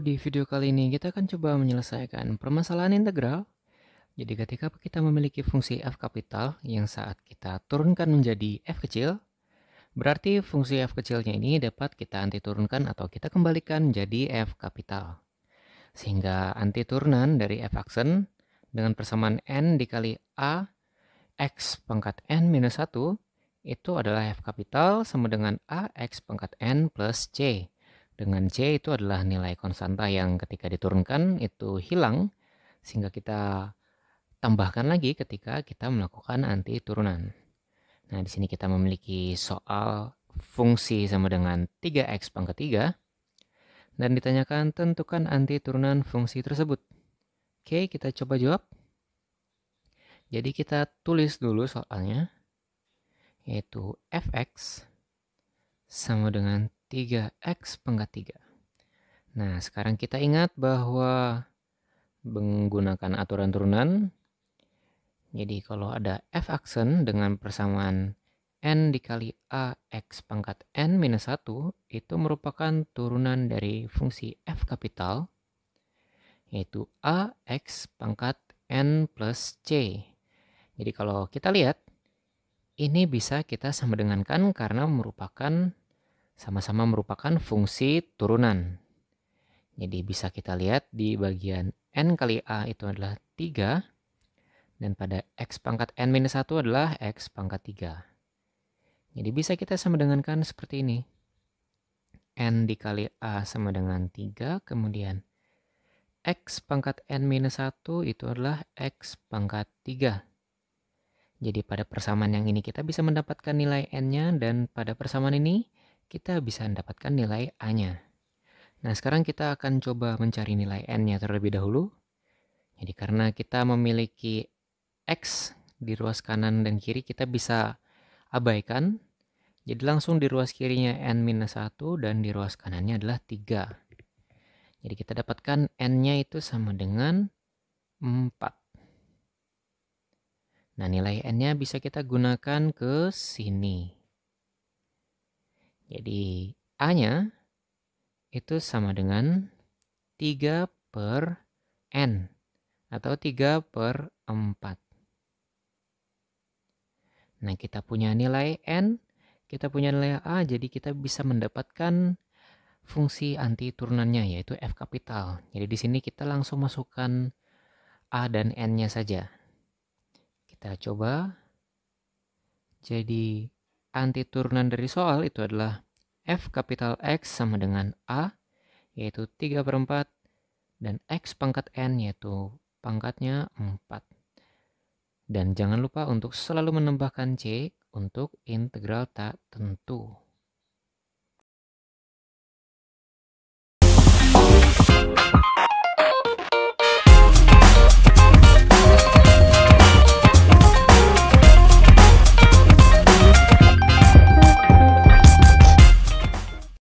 di video kali ini kita akan coba menyelesaikan permasalahan integral. Jadi ketika kita memiliki fungsi f kapital yang saat kita turunkan menjadi f kecil, berarti fungsi f kecilnya ini dapat kita anti turunkan atau kita kembalikan menjadi f kapital. Sehingga anti turunan dari f aksen dengan persamaan n dikali a x pangkat n minus 1 itu adalah f kapital sama dengan a x pangkat n plus c dengan C itu adalah nilai konstanta yang ketika diturunkan itu hilang sehingga kita tambahkan lagi ketika kita melakukan anti turunan. Nah, di sini kita memiliki soal fungsi sama dengan 3x pangkat 3 dan ditanyakan tentukan anti turunan fungsi tersebut. Oke, kita coba jawab. Jadi kita tulis dulu soalnya yaitu fx sama dengan 3x pangkat 3. Nah, sekarang kita ingat bahwa menggunakan aturan turunan. Jadi kalau ada f aksen dengan persamaan n dikali ax pangkat n minus 1 itu merupakan turunan dari fungsi f kapital yaitu ax pangkat n plus c. Jadi kalau kita lihat ini bisa kita sama dengankan karena merupakan sama-sama merupakan fungsi turunan. Jadi bisa kita lihat di bagian n kali a itu adalah 3 dan pada x pangkat n minus 1 adalah x pangkat 3. Jadi bisa kita sama dengankan seperti ini. n dikali a sama dengan 3 kemudian x pangkat n minus 1 itu adalah x pangkat 3. Jadi pada persamaan yang ini kita bisa mendapatkan nilai n-nya dan pada persamaan ini kita bisa mendapatkan nilai A-nya. Nah, sekarang kita akan coba mencari nilai N-nya terlebih dahulu. Jadi karena kita memiliki X di ruas kanan dan kiri, kita bisa abaikan. Jadi langsung di ruas kirinya N-1 dan di ruas kanannya adalah 3. Jadi kita dapatkan N-nya itu sama dengan 4. Nah, nilai N-nya bisa kita gunakan ke sini. Jadi A-nya itu sama dengan 3 per N atau 3 per 4. Nah kita punya nilai N, kita punya nilai A, jadi kita bisa mendapatkan fungsi anti turunannya yaitu F kapital. Jadi di sini kita langsung masukkan A dan N-nya saja. Kita coba jadi anti turunan dari soal itu adalah F kapital X sama dengan A, yaitu 3 per 4, dan X pangkat N yaitu pangkatnya 4. Dan jangan lupa untuk selalu menambahkan C untuk integral tak tentu.